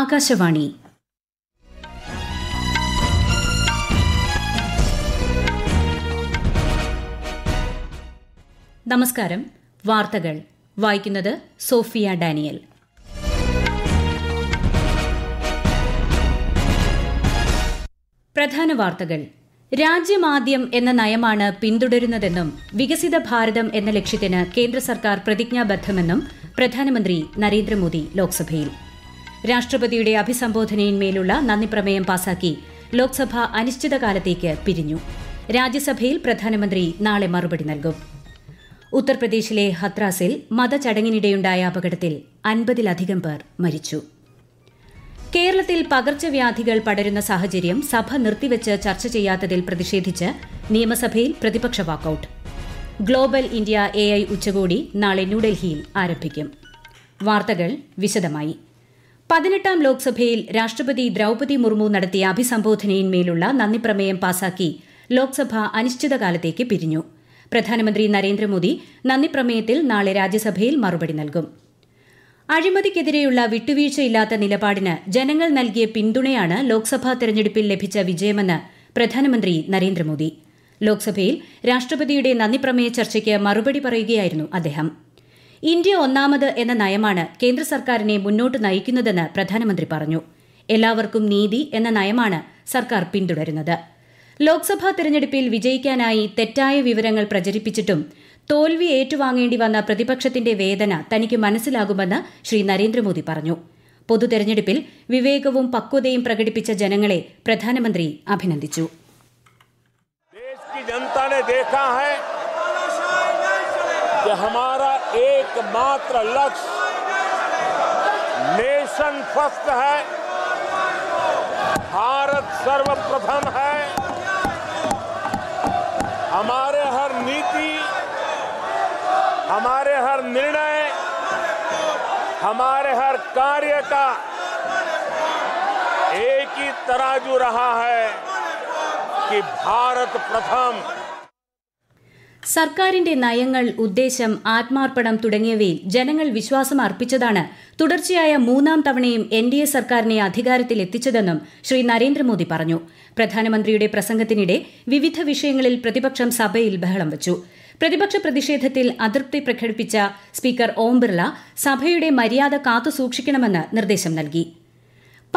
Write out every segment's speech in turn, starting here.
ആകാശവാണി നമസ്കാരം വാർത്തകൾ വായിക്കുന്നത് സോഫിയ ഡാനിയൽ പ്രധാന വാർത്തകൾ രാജ്യമാദ്യം എന്ന നയമാണ് പിന്തുടരുന്നതെന്നും വികസിത ഭാരതം എന്ന ലക്ഷ്യത്തിന് കേന്ദ്ര സർക്കാർ പ്രതിജ്ഞാബദ്ധമെന്നും പ്രധാനമന്ത്രി നരേന്ദ്രമോദി ലോക്സഭയിൽ രാഷ്ട്രപതിയുടെ അഭിസംബോധനയിന്മേലുള്ള നന്ദിപ്രമേയം പാസാക്കി ലോക്സഭ അനിശ്ചിതകാലത്തേക്ക് പിരിഞ്ഞു രാജ്യസഭയിൽ പ്രധാനമന്ത്രി നാളെ മറുപടി നൽകും ഉത്തർപ്രദേശിലെ ഹത്രാസിൽ മതചടങ്ങിനിടെയുണ്ടായ അപകടത്തിൽ അൻപതിലധികം പേർ മരിച്ചു കേരളത്തിൽ പകർച്ചവ്യാധികൾ പടരുന്ന സാഹചര്യം സഭ നിർത്തിവെച്ച് ചർച്ച ചെയ്യാത്തതിൽ പ്രതിഷേധിച്ച് നിയമസഭയിൽ പ്രതിപക്ഷ വാക്കൌട്ട് ഗ്ലോബൽ ഇന്ത്യ എ ഉച്ചകോടി നാളെ ന്യൂഡൽഹിയിൽ ആരംഭിക്കും വാർത്തകൾ വിശദമായി പതിനെട്ടാം ലോക്സഭയിൽ രാഷ്ട്രപതി ദ്രൌപതി മുർമു നടത്തിയ അഭിസംബോധനയിന്മേലുള്ള നന്ദിപ്രമേയം പാസാക്കി ലോക്സഭ അനിശ്ചിതകാലത്തേക്ക് പിരിഞ്ഞു പ്രധാനമന്ത്രി നരേന്ദ്രമോദി നന്ദിപ്രമേയത്തിൽ നാളെ രാജ്യസഭയിൽ മറുപടി നൽകും അഴിമതിക്കെതിരെയുള്ള വിട്ടുവീഴ്ചയില്ലാത്ത നിലപാടിന് ജനങ്ങൾ നൽകിയ പിന്തുണയാണ് ലോക്സഭാ തെരഞ്ഞെടുപ്പിൽ ലഭിച്ച വിജയമെന്ന് പ്രധാനമന്ത്രി നരേന്ദ്രമോദി ലോക്സഭയിൽ രാഷ്ട്രപതിയുടെ നന്ദിപ്രമേയ ചർച്ചയ്ക്ക് മറുപടി പറയുകയായിരുന്നു അദ്ദേഹം ഇന്ത്യ ഒന്നാമത് എന്ന നയമാണ് കേന്ദ്ര സർക്കാരിനെ മുന്നോട്ട് നയിക്കുന്നതെന്ന് പ്രധാനമന്ത്രി പറഞ്ഞു എല്ലാവർക്കും നീതി എന്ന നയമാണ് സർക്കാർ പിന്തുടരുന്നത് ലോക്സഭാ തെരഞ്ഞെടുപ്പിൽ വിജയിക്കാനായി തെറ്റായ വിവരങ്ങൾ പ്രചരിപ്പിച്ചിട്ടും തോൽവി ഏറ്റുവാങ്ങേണ്ടി വന്ന പ്രതിപക്ഷത്തിന്റെ വേദന തനിക്ക് മനസ്സിലാകുമെന്ന് ശ്രീ നരേന്ദ്രമോദി പറഞ്ഞു പൊതു തെരഞ്ഞെടുപ്പിൽ വിവേകവും പക്വതയും പ്രകടിപ്പിച്ച ജനങ്ങളെ പ്രധാനമന്ത്രി അഭിനന്ദിച്ചു कि हमारा एकमात्र लक्ष्य नेशन फर्स्ट है भारत सर्वप्रथम है हमारे हर नीति हमारे हर निर्णय हमारे हर कार्य का एक ही तराजू रहा है कि भारत प्रथम സർക്കാരിന്റെ നയങ്ങൾ ഉദ്ദേശം ആത്മാർപ്പണം തുടങ്ങിയവയിൽ ജനങ്ങൾ വിശ്വാസം അർപ്പിച്ചതാണ് തുടർച്ചയായ മൂന്നാം തവണയും എൻ ഡി എ സർക്കാരിനെ അധികാരത്തിൽ എത്തിച്ചതെന്നും ശ്രീ നരേന്ദ്രമോദി പറഞ്ഞു പ്രധാനമന്ത്രിയുടെ പ്രസംഗത്തിനിടെ വിവിധ വിഷയങ്ങളിൽ പ്രതിപക്ഷം സഭയിൽ ബഹളം വച്ചു പ്രതിപക്ഷ പ്രതിഷേധത്തിൽ അതൃപ്തി പ്രകടിപ്പിച്ച സ്പീക്കർ ഓം ബിർള സഭയുടെ മര്യാദ കാത്തുസൂക്ഷിക്കണമെന്ന് നിർദ്ദേശം നൽകി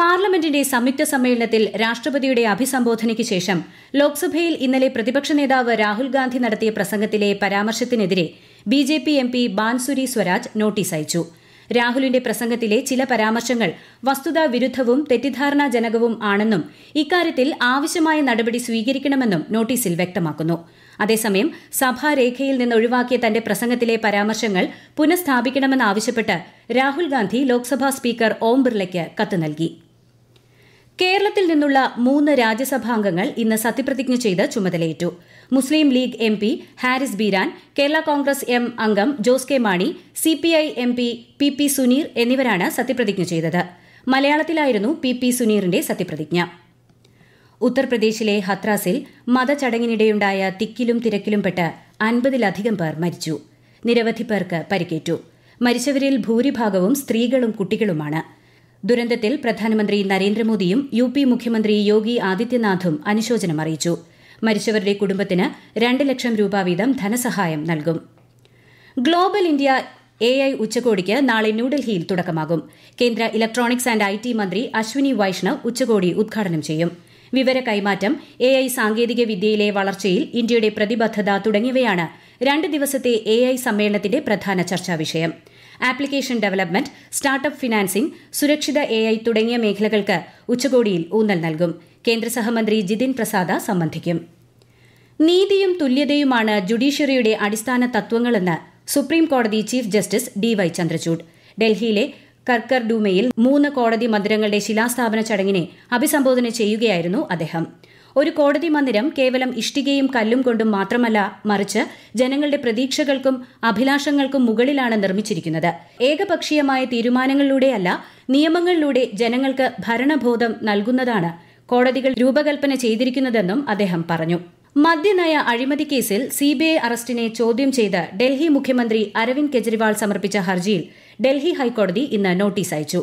പാർലമെന്റിന്റെ സംയുക്ത സമ്മേളനത്തിൽ രാഷ്ട്രപതിയുടെ അഭിസംബോധനയ്ക്ക് ശേഷം ലോക്സഭയിൽ ഇന്നലെ പ്രതിപക്ഷ നേതാവ് രാഹുൽ ഗാന്ധി നടത്തിയ പ്രസംഗത്തിലെ പരാമർശത്തിനെതിരെ B J P M P Bansuri Swaraj notice അയച്ചു രാഹുലിന്റെ പ്രസംഗത്തിലെ ചില പരാമർശങ്ങൾ വസ്തുതാ വിരുദ്ധവും തെറ്റിദ്ധാരണാജനകവും ആണെന്നും ഇക്കാര്യത്തിൽ ആവശ്യമായ നടപടി സ്വീകരിക്കണമെന്നും നോട്ടീസിൽ വ്യക്തമാക്കുന്നു അതേസമയം സഭാരേഖയിൽ നിന്ന് ഒഴിവാക്കിയ തന്റെ പ്രസംഗത്തിലെ പരാമർശങ്ങൾ പുനഃസ്ഥാപിക്കണമെന്നാവശ്യപ്പെട്ട് രാഹുൽ ഗാന്ധി ലോക്സഭാ സ്പീക്കർ ഓം ബിർളയ്ക്ക് കത്ത് നൽകി കേരളത്തിൽ നിന്നുള്ള മൂന്ന് രാജ്യസഭാംഗങ്ങൾ ഇന്ന് സത്യപ്രതിജ്ഞ ചെയ്ത് ചുമതലയേറ്റു Muslim League M P Haris Beeran Kerala Congress M അംഗം Jose K Mani C P I M P P P Suneer എന്നിവരാണ് സത്യപ്രതിജ്ഞ ചെയ്തത് മലയാളത്തിലായിരുന്നു പി പി സുനീറിന്റെ സത്യപ്രതിജ്ഞ ഉത്തർപ്രദേശിലെ ഹത്രാസിൽ മതചടങ്ങിനിടെയുണ്ടായ തിക്കിലും തിരക്കിലും പെട്ട് അൻപതിലധികം പേർ മരിച്ചു നിരവധി പേർക്ക് പരിക്കേറ്റു മരിച്ചവരിൽ ഭൂരിഭാഗവും സ്ത്രീകളും കുട്ടികളുമാണ് ദുരന്തത്തിൽ പ്രധാനമന്ത്രി നരേന്ദ്രമോദിയും യു പി മുഖ്യമന്ത്രി യോഗി ആദിത്യനാഥും അനുശോചനം അറിയിച്ചു മരിച്ചവരുടെ കുടുംബത്തിന് രണ്ട് ലക്ഷം രൂപ വീതം ധനസഹായം നൽകും ഗ്ലോബൽ ഇന്ത്യ എ ഐ ഉച്ചകോടിക്ക് നാളെ ന്യൂഡൽഹിയിൽ തുടക്കമാകും കേന്ദ്ര ഇലക്ട്രോണിക്സ് ആൻഡ് ഐ ടി മന്ത്രി അശ്വിനി വൈഷ്ണവ് ഉച്ചകോടി ഉദ്ഘാടനം ചെയ്യും വിവര കൈമാറ്റം എ ഐ സാങ്കേതിക വിദ്യയിലെ വളർച്ചയിൽ ഇന്ത്യയുടെ പ്രതിബദ്ധത തുടങ്ങിയവയാണ് രണ്ട് ദിവസത്തെ എ ഐ സമ്മേളനത്തിന്റെ പ്രധാന ചർച്ചാ വിഷയം ആപ്ലിക്കേഷൻ ഡെവലപ്മെന്റ് സ്റ്റാർട്ടപ്പ് ഫിനാൻസിംഗ് സുരക്ഷിത എ ഐ തുടങ്ങിയ മേഖലകൾക്ക് ഉച്ചകോടിയിൽ ഊന്നൽ നൽകും കേന്ദ്ര സഹമന്ത്രി ജിതിൻ പ്രസാദ സംബന്ധിക്കും നീതിയും തുല്യതയുമാണ് ജുഡീഷ്യറിയുടെ അടിസ്ഥാന തത്വങ്ങളെന്ന് സുപ്രീം കോടതി chief justice D Y Chandrachud ഡൽഹിയിലെ കർക്കർഡൂമയിൽ മൂന്ന് കോടതി മന്ദിരങ്ങളുടെ ശിലാസ്ഥാപന ചടങ്ങിനെ അഭിസംബോധന ചെയ്യുകയായിരുന്നു അദ്ദേഹം ഒരു കോടതി മന്ദിരം കേവലം ഇഷ്ടികയും കല്ലും കൊണ്ടും മാത്രമല്ല മറിച്ച് ജനങ്ങളുടെ പ്രതീക്ഷകൾക്കും അഭിലാഷങ്ങൾക്കും മുകളിലാണ് നിർമ്മിച്ചിരിക്കുന്നത് ഏകപക്ഷീയമായ തീരുമാനങ്ങളിലൂടെയല്ല നിയമങ്ങളിലൂടെ ജനങ്ങൾക്ക് ഭരണബോധം നൽകുന്നതാണ് കോടതികൾ രൂപകൽപ്പന ചെയ്തിരിക്കുന്നതെന്നും അദ്ദേഹം പറഞ്ഞു മദ്യനയ അഴിമതി കേസിൽ സിബിഐ അറസ്റ്റിനെ ചോദ്യം ചെയ്ത് ഡൽഹി മുഖ്യമന്ത്രി അരവിന്ദ് കെജ്രിവാൾ സമർപ്പിച്ച ഹർജിയിൽ ഡൽഹി ഹൈക്കോടതി ഇന്ന് നോട്ടീസ് അയച്ചു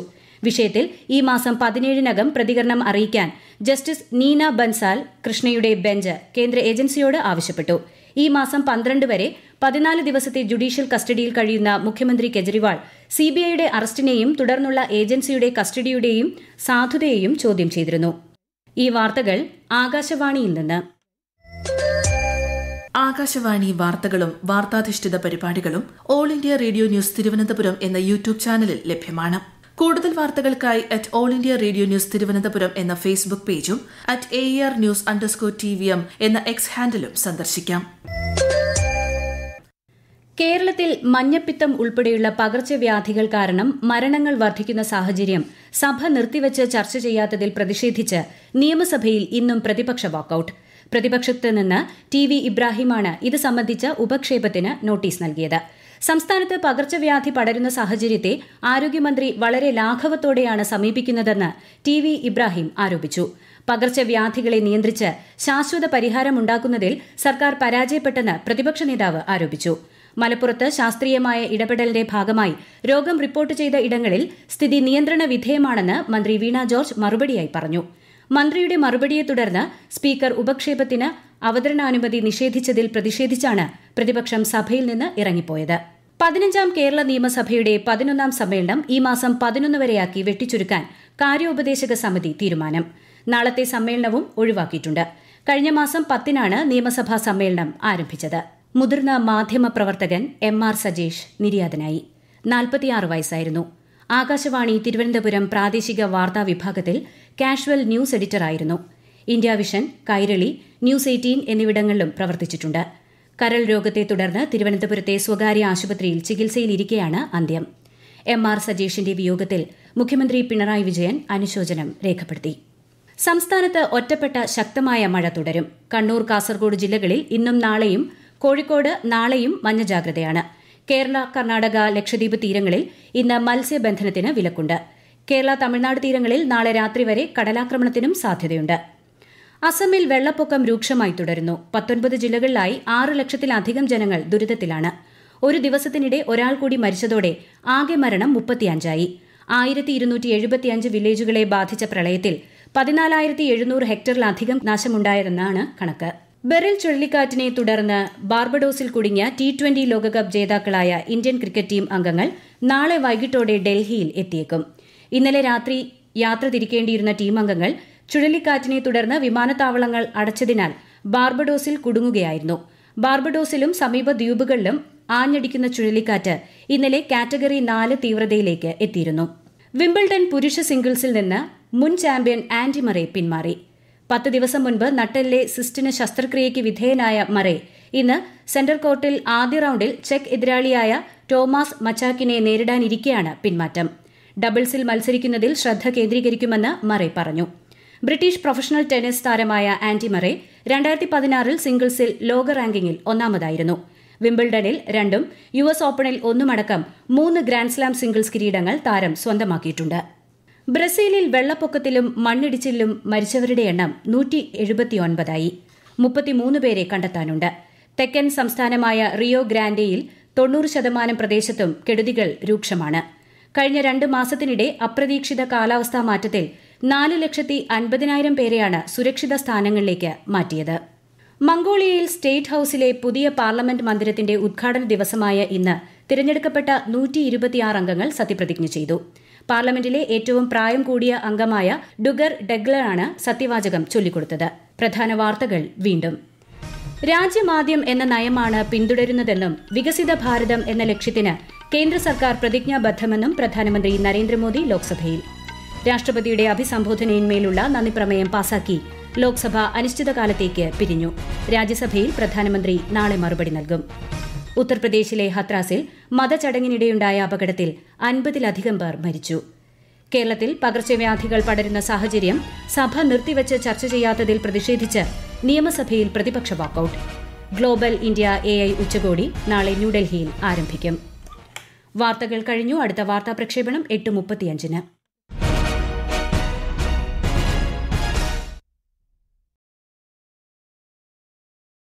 വിഷയത്തിൽ ഈ മാസം പതിനേഴിനകം പ്രതികരണം അറിയിക്കാൻ ജസ്റ്റിസ് നീന ബൻസാൽ കൃഷ്ണയുടെ ബെഞ്ച് കേന്ദ്ര ഏജൻസിയോട് ആവശ്യപ്പെട്ടു ഈ മാസം പന്ത്രണ്ട് വരെ പതിനാല് ദിവസത്തെ ജുഡീഷ്യൽ കസ്റ്റഡിയിൽ കഴിയുന്ന മുഖ്യമന്ത്രി കെജ്രിവാൾ സിബിഐയുടെ അറസ്റ്റിനെയും തുടർന്നുള്ള ഏജൻസിയുടെ കസ്റ്റഡിയുടെയും സാധുതയെയും ചോദ്യം ചെയ്തിരുന്നു ഈ വാർത്തകൾ ആകാശവാണിയിൽ നിന്ന് ആകാശവാണി വാർത്തകളും വാർത്താധിഷ്ഠിത പരിപാടികളും all India radio news Thiruvananthapuram എന്ന യൂട്യൂബ് ചാനലിൽ ലഭ്യമാണ് കൂടുതൽ വാർത്തകൾക്കായി at all India radio news Thiruvananthapuram എന്ന ഫേസ്ബുക്ക് പേജും at A R news underscore T V M എന്ന എക്സ് ഹാൻഡിലും സന്ദർശിക്കാം കേരളത്തിൽ മഞ്ഞപ്പിത്തം ഉൾപ്പെടെയുള്ള പകർച്ചവ്യാധികൾ കാരണം മരണങ്ങൾ വർദ്ധിക്കുന്ന സാഹചര്യം സഭ നിർത്തിവച്ച് ചർച്ച ചെയ്യാത്തതിൽ പ്രതിഷേധിച്ച് നിയമസഭയിൽ ഇന്നും പ്രതിപക്ഷ വാക്കൌട്ട് പ്രതിപക്ഷത്ത് നിന്ന് ടി വി ഇബ്രാഹിമാണ് ഇത് സംബന്ധിച്ച ഉപക്ഷേപത്തിന് നോട്ടീസ് നൽകിയത് സംസ്ഥാനത്ത് പകർച്ചവ്യാധി പടരുന്ന സാഹചര്യത്തെ ആരോഗ്യമന്ത്രി വളരെ ലാഘവത്തോടെയാണ് സമീപിക്കുന്നതെന്ന് ടി വി ഇബ്രാഹിം ആരോപിച്ചു പകർച്ചവ്യാധികളെ നിയന്ത്രിച്ച് ശാശ്വത പരിഹാരമുണ്ടാക്കുന്നതിൽ സർക്കാർ പരാജയപ്പെട്ടെന്ന് പ്രതിപക്ഷ നേതാവ് ആരോപിച്ചു മലപ്പുറത്ത് ശാസ്ത്രീയമായ ഇടപെടലിന്റെ ഭാഗമായി രോഗം റിപ്പോർട്ട് ചെയ്ത ഇടങ്ങളിൽ സ്ഥിതി നിയന്ത്രണ വിധേയമാണെന്ന് മന്ത്രി വീണ ജോർജ് മറുപടിയായി പറഞ്ഞു മന്ത്രിയുടെ മറുപടിയെ തുടർന്ന് സ്പീക്കർ ഉപക്ഷേപത്തിന് അവതരണാനുമതി നിഷേധിച്ചതിൽ പ്രതിഷേധിച്ചാണ് പ്രതിപക്ഷം സഭയിൽ നിന്ന് ഇറങ്ങിപ്പോയത് പതിനഞ്ചാം കേരള നിയമസഭയുടെ പതിനൊന്നാം സമ്മേളനം ഈ മാസം പതിനൊന്ന് വരെയാക്കി വെട്ടിച്ചുരുക്കാൻ കാര്യോപദേശക സമിതി തീരുമാനം നാളത്തെ സമ്മേളനവും ഒഴിവാക്കിയിട്ടുണ്ട് കഴിഞ്ഞ മാസം പത്തിനാണ് നിയമസഭാ സമ്മേളനം ആരംഭിച്ചത് മുതിർന്ന മാധ്യമ പ്രവർത്തകൻ എം ആർ സജീഷ് നിര്യാതനായി നാൽപ്പത്തിയാറ് വയസ്സായിരുന്നു ആകാശവാണി തിരുവനന്തപുരം പ്രാദേശിക വാർത്താ വിഭാഗത്തിൽ കാഷ്വൽ ന്യൂസ് എഡിറ്ററായിരുന്നു India vision Kairali news eighteen എന്നിവിടങ്ങളിലും പ്രവർത്തിച്ചിട്ടുണ്ട് കരൾ രോഗത്തെ തുടർന്ന് തിരുവനന്തപുരത്തെ സ്വകാര്യ ആശുപത്രിയിൽ ചികിത്സയിലിരിക്കെയാണ് അന്ത്യം എം ആർ സജീഷിന്റെ വിയോഗത്തിൽ മുഖ്യമന്ത്രി പിണറായി വിജയൻ അനുശോചനം രേഖപ്പെടുത്തി സംസ്ഥാനത്ത് ഒറ്റപ്പെട്ട ശക്തമായ മഴ തുടരും കണ്ണൂർ കാസർഗോഡ് ജില്ലകളിൽ ഇന്നും നാളെയും കോഴിക്കോട് നാളെയും മഞ്ഞ ജാഗ്രതയാണ് കേരള കർണാടക ലക്ഷദ്വീപ് തീരങ്ങളിൽ ഇന്ന് മത്സ്യബന്ധനത്തിന് വിലക്കുണ്ട് കേരള തമിഴ്നാട് തീരങ്ങളിൽ നാളെ രാത്രി വരെ കടലാക്രമണത്തിനും സാധ്യതയുണ്ട് അസമിൽ വെള്ളപ്പൊക്കം രൂക്ഷമായി തുടരുന്നു പത്തൊൻപത് ജില്ലകളിലായി ആറ് ലക്ഷത്തിലധികം ജനങ്ങൾ ദുരിതത്തിലാണ് ഒരു ദിവസത്തിനിടെ ഒരാൾ കൂടി മരിച്ചതോടെ ആകെ മരണം മുപ്പത്തിയഞ്ചായി ആയിരത്തി ഇരുന്നൂറ്റി എഴുപത്തിയഞ്ച് വില്ലേജുകളെ ബാധിച്ച പ്രളയത്തിൽ പതിനാലായിരത്തി എഴുന്നൂറ് ഹെക്ടറിലധികം നാശമുണ്ടായതെന്നാണ് കണക്ക് ബെറിൽ ചുഴലിക്കാറ്റിനെ തുടർന്ന് ബാർബഡോസിൽ കുടുങ്ങിയ ടി ട്വന്റി ലോകകപ്പ് ജേതാക്കളായ ഇന്ത്യൻ ക്രിക്കറ്റ് ടീം അംഗങ്ങൾ നാളെ വൈകിട്ടോടെ ഡൽഹിയിൽ എത്തിയേക്കും ഇന്നലെ രാത്രി യാത്ര തിരിക്കേണ്ടിയിരുന്ന ടീം അംഗങ്ങൾ ചുഴലിക്കാറ്റിനെ തുടർന്ന് വിമാനത്താവളങ്ങൾ അടച്ചതിനാൽ ബാർബഡോസിൽ കുടുങ്ങുകയായിരുന്നു ബാർബഡോസിലും സമീപ ദ്വീപുകളിലും ആഞ്ഞടിക്കുന്ന ചുഴലിക്കാറ്റ് ഇന്നലെ കാറ്റഗറി നാല് തീവ്രതയിലേക്ക് എത്തിയിരുന്നു വിംബിൾഡൺ പുരുഷ സിംഗിൾസിൽ നിന്ന് മുൻ ചാമ്പ്യൻ ആൻഡി മറെ പിന്മാറി പത്ത് ദിവസം മുൻപ് നട്ടലിലെ സിസ്റ്റിന് ശസ്ത്രക്രിയയ്ക്ക് വിധേയനായ മറെ ഇന്ന് സെന്റർ കോർട്ടിൽ ആദ്യ റൌണ്ടിൽ ചെക്ക് എതിരാളിയായ ടോമാസ് മച്ചാക്കിനെ നേരിടാനിരിക്കെയാണ് പിന്മാറ്റം ഡബിൾസിൽ മത്സരിക്കുന്നതിൽ ശ്രദ്ധ കേന്ദ്രീകരിക്കുമെന്ന് മറെ പറഞ്ഞു ബ്രിട്ടീഷ് പ്രൊഫഷണൽ ടെന്നീസ് താരമായ ആന്റി മറേ രണ്ടായിരത്തി പതിനാറിൽ സിംഗിൾസിൽ ലോക റാങ്കിങ്ങിൽ ഒന്നാമതായിരുന്നു വിംബിൾഡണിൽ രണ്ടും യു എസ് ഓപ്പണിൽ ഒന്നുമടക്കം മൂന്ന് ഗ്രാൻഡ്സ്ലാം സിംഗിൾസ് കിരീടങ്ങൾ താരം സ്വന്തമാക്കിയിട്ടുണ്ട് ബ്രസീലിൽ വെള്ളപ്പൊക്കത്തിലും മണ്ണിടിച്ചിലും മരിച്ചവരുടെ എണ്ണം നൂറ്റി എഴുപത്തിയൊൻപതായി മുപ്പത്തിമൂന്ന് പേരെ കണ്ടെത്താനുണ്ട് തെക്കൻ സംസ്ഥാനമായ റിയോ ഗ്രാൻഡെയിൽ തൊണ്ണൂറ് ശതമാനം പ്രദേശത്തും കെടുതികൾ രൂക്ഷമാണ് കഴിഞ്ഞ രണ്ട് മാസത്തിനിടെ അപ്രതീക്ഷിത കാലാവസ്ഥാ മാറ്റത്തിൽ നാല് ലക്ഷത്തി അൻപതിനായിരം പേരെയാണ് സുരക്ഷിത സ്ഥാനങ്ങളിലേക്ക് മാറ്റിയത് മംഗോളിയയിൽ സ്റ്റേറ്റ് ഹൌസിലെ പുതിയ പാർലമെന്റ് മന്ദിരത്തിന്റെ ഉദ്ഘാടന ദിവസമായ ഇന്ന് തിരഞ്ഞെടുക്കപ്പെട്ട നൂറ്റി അംഗങ്ങൾ സത്യപ്രതിജ്ഞ ചെയ്തു പാർലമെന്റിലെ ഏറ്റവും പ്രായം കൂടിയ അംഗമായ ഡുഗർ ഡെഗ്ലറാണ് സത്യവാചകം ചൊല്ലിക്കൊടുത്തത് പ്രധാന വാർത്തകൾ വീണ്ടും രാജ്യമാദ്യം എന്ന നയമാണ് പിന്തുടരുന്നതെന്നും വികസിത ഭാരതം എന്ന ലക്ഷ്യത്തിന് കേന്ദ്ര സർക്കാർ പ്രതിജ്ഞാബദ്ധമെന്നും പ്രധാനമന്ത്രി നരേന്ദ്രമോദി ലോക്സഭയിൽ രാഷ്ട്രപതിയുടെ അഭിസംബോധനയിന്മേലുള്ള നന്ദിപ്രമേയം പാസാക്കി ലോക്സഭ അനിശ്ചിതകാലത്തേക്ക് പിരിഞ്ഞു രാജ്യസഭയിൽ പ്രധാനമന്ത്രി നാളെ മറുപടി നൽകും ഉത്തർപ്രദേശിലെ ഹത്രാസിൽ മതചടങ്ങിനിടെയുണ്ടായ അപകടത്തിൽ അൻപതിലധികം പേർ മരിച്ചു കേരളത്തിൽ പകർച്ചവ്യാധികൾ പടരുന്ന സാഹചര്യം സഭ നിർത്തിവച്ച് ചർച്ച ചെയ്യാത്തതിൽ പ്രതിഷേധിച്ച് നിയമസഭയിൽ പ്രതിപക്ഷ walkout global India A I ഉച്ചകോടി നാളെ ന്യൂഡൽഹിയിൽ ആരംഭിക്കും വാർത്തകൾ കഴിഞ്ഞു അടുത്ത വാർത്താ പ്രക്ഷേപണം എട്ട് മുപ്പത്തിയഞ്ചിന്